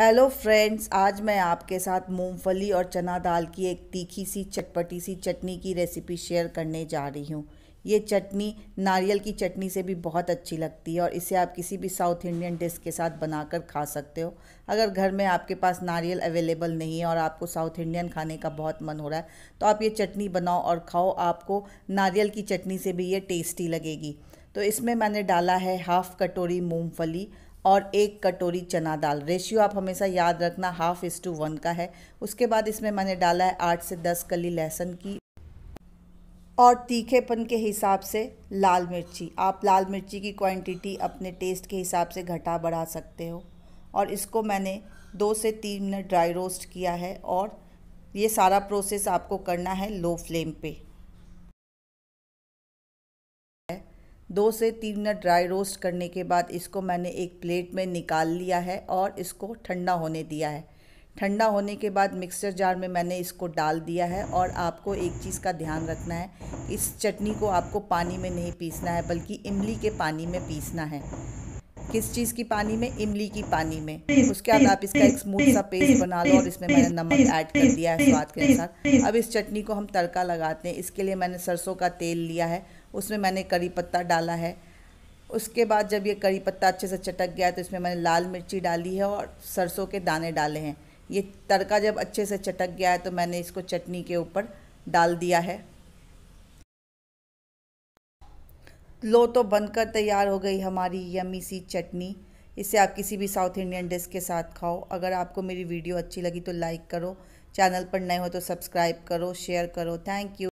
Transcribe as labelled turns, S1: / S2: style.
S1: hello friends आज मैं आपके साथ मूंगफली और चना दाल की एक तीखी सी चटपटी सी चटनी की रेसिपी शेयर करने जा रही हूँ ये चटनी नारियल की चटनी से भी बहुत अच्छी लगती है और इसे आप किसी भी साउथ इंडियन डिश के साथ बनाकर खा सकते हो अगर घर में आपके पास नारियल अवेलेबल नहीं है और आपको साउथ इंडियन खाने का बहुत मन हो रहा है तो आप ये चटनी बनाओ और खाओ आपको नारियल की चटनी से भी ये टेस्टी लगेगी तो इसमें मैंने डाला है हाफ़ कटोरी मूँगफली और एक कटोरी चना दाल रेशियो आप हमेशा याद रखना हाफ इस टू वन का है उसके बाद इसमें मैंने डाला है आठ से दस कली लहसुन की और तीखेपन के हिसाब से लाल मिर्ची आप लाल मिर्ची की क्वांटिटी अपने टेस्ट के हिसाब से घटा बढ़ा सकते हो और इसको मैंने दो से तीन मिनट ड्राई रोस्ट किया है और ये सारा प्रोसेस आपको करना है लो फ्लेम पे दो से तीन मिनट ड्राई रोस्ट करने के बाद इसको मैंने एक प्लेट में निकाल लिया है और इसको ठंडा होने दिया है ठंडा होने के बाद मिक्सचर जार में मैंने इसको डाल दिया है और आपको एक चीज़ का ध्यान रखना है इस चटनी को आपको पानी में नहीं पीसना है बल्कि इमली के पानी में पीसना है किस चीज़ की पानी में इमली की पानी में उसके बाद आप इसका एक स्मूथ सा पेस्ट बना लो और इसमें मैंने नमक ऐड कर दिया है स्वाद के अनुसार अब इस चटनी को हम तड़का लगाते हैं इसके लिए मैंने सरसों का तेल लिया है उसमें मैंने करी पत्ता डाला है उसके बाद जब ये करी पत्ता अच्छे से चटक गया तो इसमें मैंने लाल मिर्ची डाली है और सरसों के दाने डाले हैं ये तड़का जब अच्छे से चटक गया है तो मैंने इसको चटनी के ऊपर डाल दिया है लो तो बनकर तैयार हो गई हमारी यमी सी चटनी इसे आप किसी भी साउथ इंडियन डिश के साथ खाओ अगर आपको मेरी वीडियो अच्छी लगी तो लाइक करो चैनल पर नए हो तो सब्सक्राइब करो शेयर करो थैंक यू